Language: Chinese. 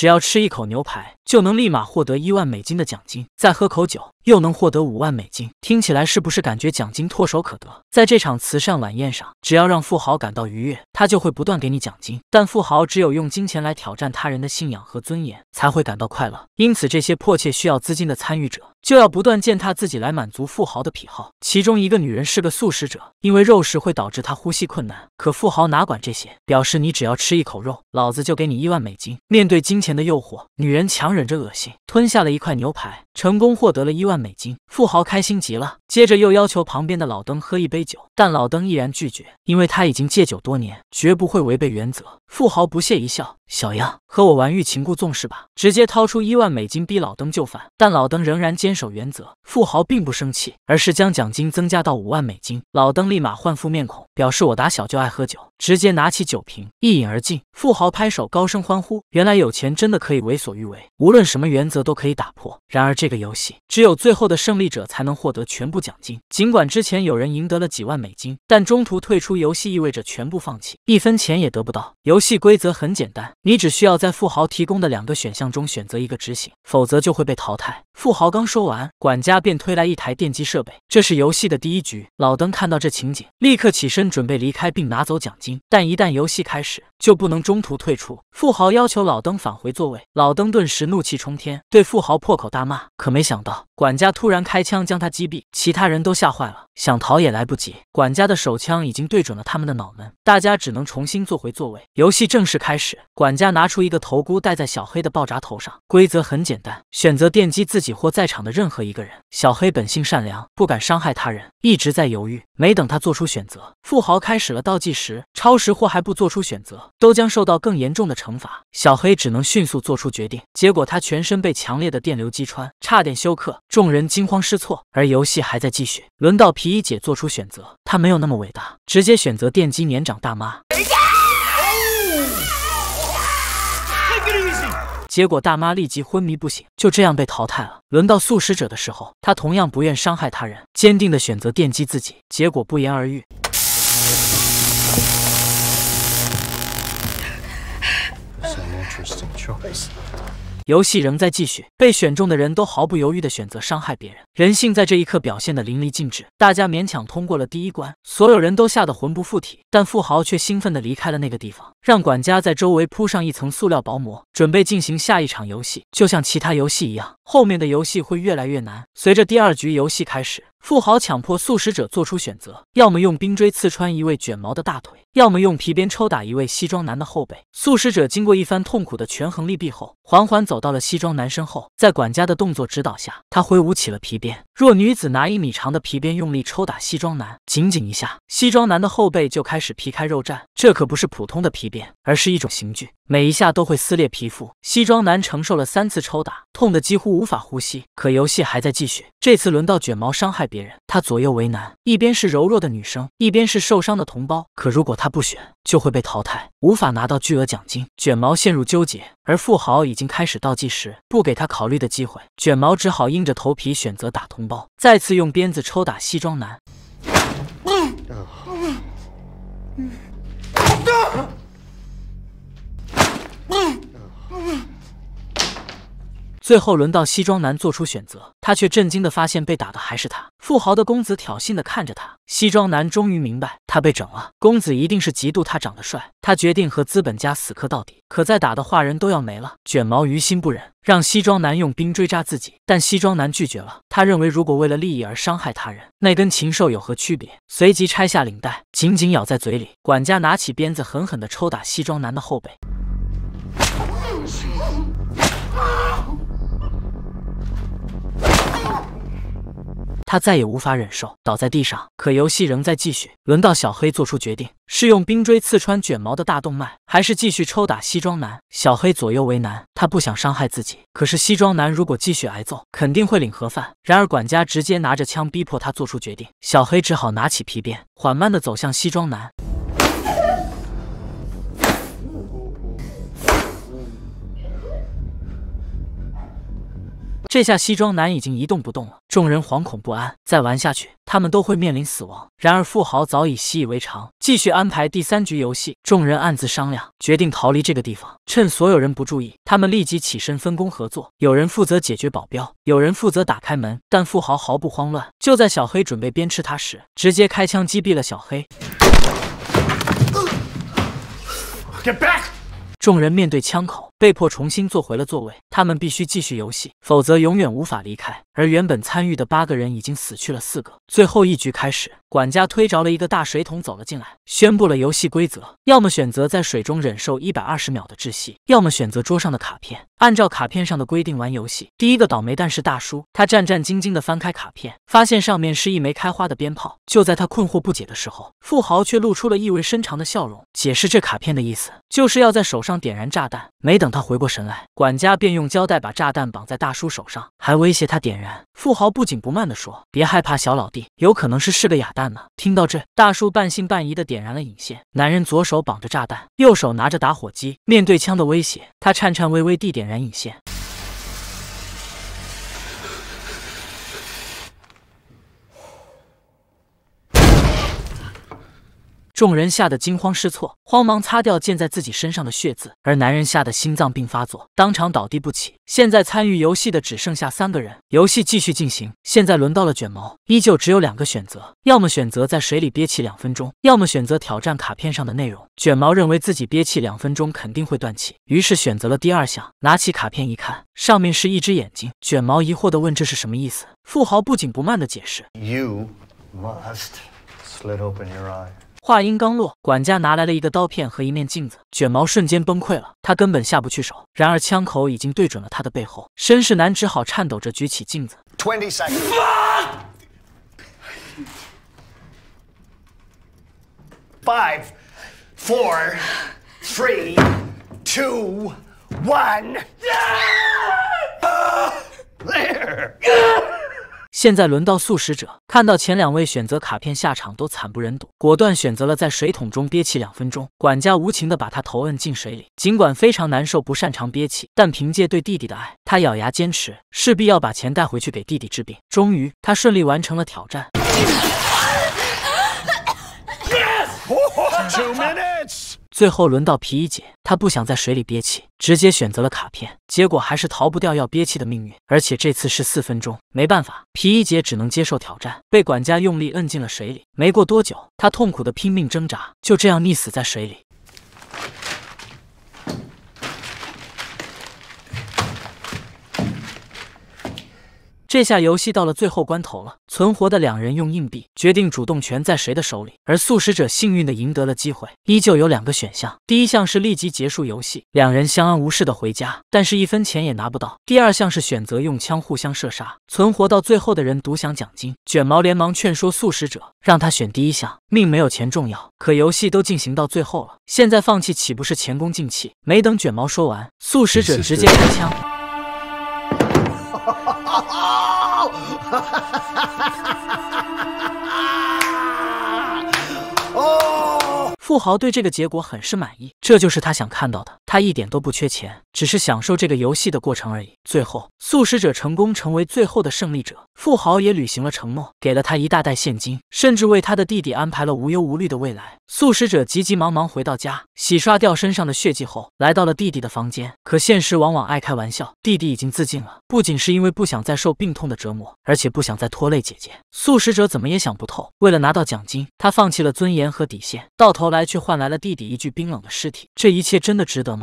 只要吃一口牛排，就能立马获得一万美金的奖金；再喝口酒。又能获得五万美金，听起来是不是感觉奖金唾手可得？在这场慈善晚宴上，只要让富豪感到愉悦，他就会不断给你奖金。但富豪只有用金钱来挑战他人的信仰和尊严，才会感到快乐。因此，这些迫切需要资金的参与者就要不断践踏自己来满足富豪的癖好。其中一个女人是个素食者，因为肉食会导致她呼吸困难。可富豪哪管这些，表示你只要吃一口肉，老子就给你一万美金。面对金钱的诱惑，女人强忍着恶心，吞下了一块牛排。成功获得了一万美金，富豪开心极了。接着又要求旁边的老登喝一杯酒，但老登毅然拒绝，因为他已经戒酒多年，绝不会违背原则。富豪不屑一笑。小样，和我玩欲擒故纵是吧？直接掏出一万美金逼老登就范，但老登仍然坚守原则。富豪并不生气，而是将奖金增加到五万美金。老登立马换副面孔，表示我打小就爱喝酒，直接拿起酒瓶一饮而尽。富豪拍手高声欢呼，原来有钱真的可以为所欲为，无论什么原则都可以打破。然而这个游戏只有最后的胜利者才能获得全部奖金。尽管之前有人赢得了几万美金，但中途退出游戏意味着全部放弃，一分钱也得不到。游戏规则很简单。你只需要在富豪提供的两个选项中选择一个执行，否则就会被淘汰。富豪刚说完，管家便推来一台电击设备。这是游戏的第一局。老登看到这情景，立刻起身准备离开，并拿走奖金。但一旦游戏开始，就不能中途退出。富豪要求老登返回座位，老登顿时怒气冲天，对富豪破口大骂。可没想到，管家突然开枪将他击毙。其他人都吓坏了，想逃也来不及，管家的手枪已经对准了他们的脑门。大家只能重新坐回座位。游戏正式开始，管家拿出一个头箍戴在小黑的爆炸头上。规则很简单，选择电击自己。或在场的任何一个人。小黑本性善良，不敢伤害他人，一直在犹豫。没等他做出选择，富豪开始了倒计时，超时或还不做出选择，都将受到更严重的惩罚。小黑只能迅速做出决定。结果他全身被强烈的电流击穿，差点休克。众人惊慌失措，而游戏还在继续。轮到皮衣姐做出选择，她没有那么伟大，直接选择电击年长大妈。结果，大妈立即昏迷不醒，就这样被淘汰了。轮到素食者的时候，他同样不愿伤害他人，坚定的选择电击自己。结果不言而喻。游戏仍在继续，被选中的人都毫不犹豫地选择伤害别人，人性在这一刻表现得淋漓尽致。大家勉强通过了第一关，所有人都吓得魂不附体，但富豪却兴奋地离开了那个地方，让管家在周围铺上一层塑料薄膜，准备进行下一场游戏。就像其他游戏一样，后面的游戏会越来越难。随着第二局游戏开始，富豪强迫素食者做出选择，要么用冰锥刺穿一位卷毛的大腿。要么用皮鞭抽打一位西装男的后背，素食者经过一番痛苦的权衡利弊后，缓缓走到了西装男身后，在管家的动作指导下，他挥舞起了皮鞭。若女子拿一米长的皮鞭用力抽打西装男，仅仅一下，西装男的后背就开始皮开肉绽。这可不是普通的皮鞭，而是一种刑具，每一下都会撕裂皮肤。西装男承受了三次抽打，痛得几乎无法呼吸。可游戏还在继续，这次轮到卷毛伤害别人，他左右为难，一边是柔弱的女生，一边是受伤的同胞。可如果他不选就会被淘汰，无法拿到巨额奖金。卷毛陷入纠结，而富豪已经开始倒计时，不给他考虑的机会。卷毛只好硬着头皮选择打同胞，再次用鞭子抽打西装男。最后轮到西装男做出选择，他却震惊的发现被打的还是他。富豪的公子挑衅的看着他，西装男终于明白他被整了。公子一定是嫉妒他长得帅。他决定和资本家死磕到底。可再打的话人都要没了。卷毛于心不忍，让西装男用兵追杀自己，但西装男拒绝了。他认为如果为了利益而伤害他人，那跟禽兽有何区别？随即拆下领带，紧紧咬在嘴里。管家拿起鞭子，狠狠的抽打西装男的后背。他再也无法忍受，倒在地上。可游戏仍在继续，轮到小黑做出决定：是用冰锥刺穿卷毛的大动脉，还是继续抽打西装男？小黑左右为难，他不想伤害自己，可是西装男如果继续挨揍，肯定会领盒饭。然而管家直接拿着枪逼迫他做出决定，小黑只好拿起皮鞭，缓慢地走向西装男。这下西装男已经一动不动了，众人惶恐不安。再玩下去，他们都会面临死亡。然而富豪早已习以为常，继续安排第三局游戏。众人暗自商量，决定逃离这个地方。趁所有人不注意，他们立即起身分工合作，有人负责解决保镖，有人负责打开门。但富豪毫不慌乱。就在小黑准备鞭笞他时，直接开枪击毙了小黑。Get back！众人面对枪口。被迫重新坐回了座位，他们必须继续游戏，否则永远无法离开。而原本参与的八个人已经死去了四个。最后一局开始，管家推着了一个大水桶走了进来，宣布了游戏规则：要么选择在水中忍受一百二十秒的窒息，要么选择桌上的卡片，按照卡片上的规定玩游戏。第一个倒霉蛋是大叔，他战战兢兢地翻开卡片，发现上面是一枚开花的鞭炮。就在他困惑不解的时候，富豪却露出了意味深长的笑容，解释这卡片的意思就是要在手上点燃炸弹。没等。等他回过神来，管家便用胶带把炸弹绑在大叔手上，还威胁他点燃。富豪不紧不慢地说：“别害怕，小老弟，有可能是是个哑弹呢。”听到这，大叔半信半疑地点燃了引线。男人左手绑着炸弹，右手拿着打火机，面对枪的威胁，他颤颤巍巍地点燃引线。众人吓得惊慌失措，慌忙擦掉溅在自己身上的血渍。而男人吓得心脏病发作，当场倒地不起。现在参与游戏的只剩下三个人，游戏继续进行。现在轮到了卷毛，依旧只有两个选择：要么选择在水里憋气两分钟，要么选择挑战卡片上的内容。卷毛认为自己憋气两分钟肯定会断气，于是选择了第二项。拿起卡片一看，上面是一只眼睛。卷毛疑惑地问：“这是什么意思？”富豪不紧不慢地解释：“You must slit open your eye.” 话音刚落，管家拿来了一个刀片和一面镜子，卷毛瞬间崩溃了，他根本下不去手。然而枪口已经对准了他的背后，绅士男只好颤抖着举起镜子。Twenty seconds. Five, four, three, two, one. 现在轮到素食者看到前两位选择卡片下场都惨不忍睹，果断选择了在水桶中憋气两分钟。管家无情地把他头摁进水里，尽管非常难受，不擅长憋气，但凭借对弟弟的爱，他咬牙坚持，势必要把钱带回去给弟弟治病。终于，他顺利完成了挑战。最后轮到皮衣姐，她不想在水里憋气，直接选择了卡片。结果还是逃不掉要憋气的命运，而且这次是四分钟。没办法，皮衣姐只能接受挑战，被管家用力摁进了水里。没过多久，她痛苦的拼命挣扎，就这样溺死在水里。这下游戏到了最后关头了，存活的两人用硬币决定主动权在谁的手里，而素食者幸运的赢得了机会。依旧有两个选项，第一项是立即结束游戏，两人相安无事的回家，但是一分钱也拿不到；第二项是选择用枪互相射杀，存活到最后的人独享奖金。卷毛连忙劝说素食者，让他选第一项，命没有钱重要。可游戏都进行到最后了，现在放弃岂不是前功尽弃？没等卷毛说完，素食者直接开枪。富豪对这个结果很是满意，这就是他想看到的。他一点都不缺钱，只是享受这个游戏的过程而已。最后，素食者成功成为最后的胜利者，富豪也履行了承诺，给了他一大袋现金，甚至为他的弟弟安排了无忧无虑的未来。素食者急急忙忙回到家，洗刷掉身上的血迹，后来到了弟弟的房间。可现实往往爱开玩笑，弟弟已经自尽了，不仅是因为不想再受病痛的折磨，而且不想再拖累姐姐。素食者怎么也想不透，为了拿到奖金，他放弃了尊严和底线，到头来却换来了弟弟一具冰冷的尸体。这一切真的值得吗？